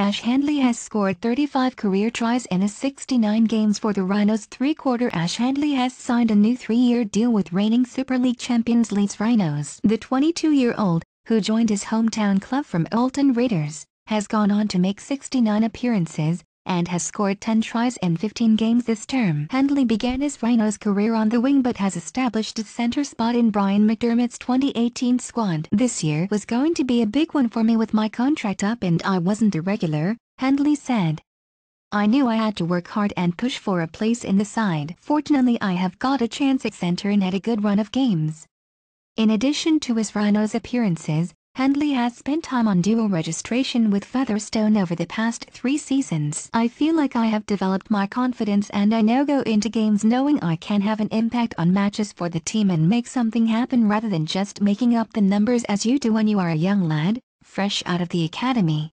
Ash Handley has scored 35 career tries in his 69 games for the Rhinos three-quarter Ash Handley has signed a new three-year deal with reigning Super League champions Leeds Rhinos. The 22-year-old, who joined his hometown club from Alton Raiders, has gone on to make 69 appearances, and has scored 10 tries in 15 games this term. Handley began his Rhinos career on the wing but has established a center spot in Brian McDermott's 2018 squad. This year was going to be a big one for me with my contract up and I wasn't a regular, Handley said. I knew I had to work hard and push for a place in the side. Fortunately I have got a chance at center and had a good run of games. In addition to his Rhinos appearances, Handley has spent time on dual registration with Featherstone over the past three seasons. I feel like I have developed my confidence and I now go into games knowing I can have an impact on matches for the team and make something happen rather than just making up the numbers as you do when you are a young lad, fresh out of the academy.